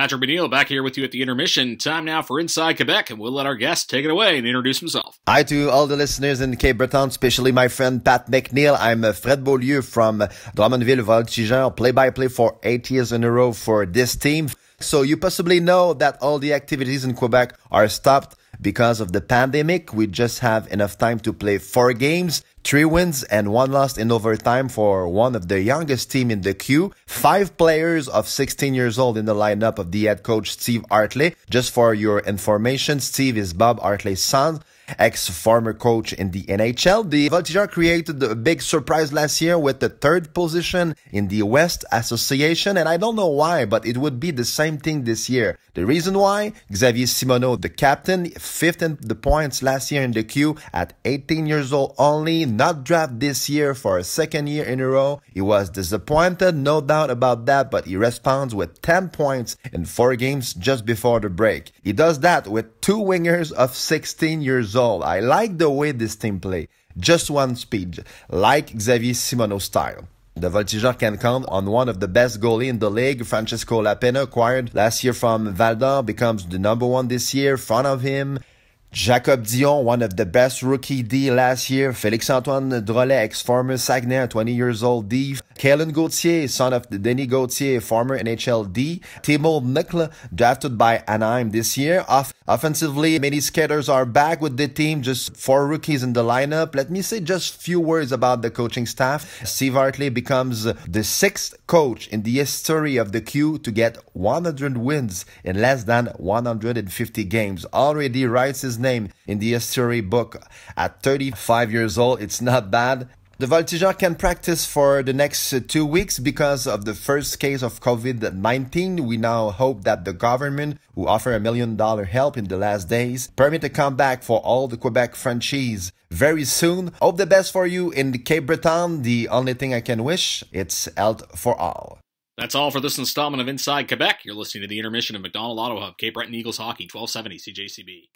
Patrick McNeil back here with you at the intermission. Time now for Inside Quebec, and we'll let our guest take it away and introduce himself. Hi to all the listeners in Cape Breton, especially my friend Pat McNeil. I'm uh, Fred Beaulieu from Drummondville Voltigeur, play-by-play for eight years in a row for this team. So you possibly know that all the activities in Quebec are stopped because of the pandemic. We just have enough time to play four games. Three wins and one loss in overtime for one of the youngest team in the queue. Five players of 16 years old in the lineup of the head coach Steve Hartley. Just for your information, Steve is Bob Hartley's son ex-former coach in the NHL. The Voltigeurs created a big surprise last year with the third position in the West Association, and I don't know why, but it would be the same thing this year. The reason why? Xavier Simoneau, the captain, fifth in the points last year in the queue at 18 years old only, not draft this year for a second year in a row. He was disappointed, no doubt about that, but he responds with 10 points in 4 games just before the break. He does that with two wingers of 16 years old. I like the way this team play. Just one speed, like Xavier Simono style. The Voltigeur can count on one of the best goalie in the league. Francesco Lapena, acquired last year from Valdor, becomes the number one this year. Front of him, Jacob Dion, one of the best rookie D last year. Félix-Antoine Drolet, ex-former Saguenay, 20 years old D. Kalen Gauthier, son of Denis Gauthier, former NHLD. Timo Mikla, drafted by Anaheim this year. Off offensively, many skaters are back with the team, just four rookies in the lineup. Let me say just few words about the coaching staff. Steve Hartley becomes the sixth coach in the history of the Q to get 100 wins in less than 150 games. Already writes his name in the history book at 35 years old. It's not bad. The Voltigeurs can practice for the next uh, two weeks because of the first case of COVID 19. We now hope that the government, who offered a million dollar help in the last days, permit a comeback for all the Quebec franchise very soon. Hope the best for you in Cape Breton. The only thing I can wish, it's health for all. That's all for this installment of Inside Quebec. You're listening to the intermission of McDonald Auto Hub, Cape Breton Eagles Hockey, 1270 CJCB.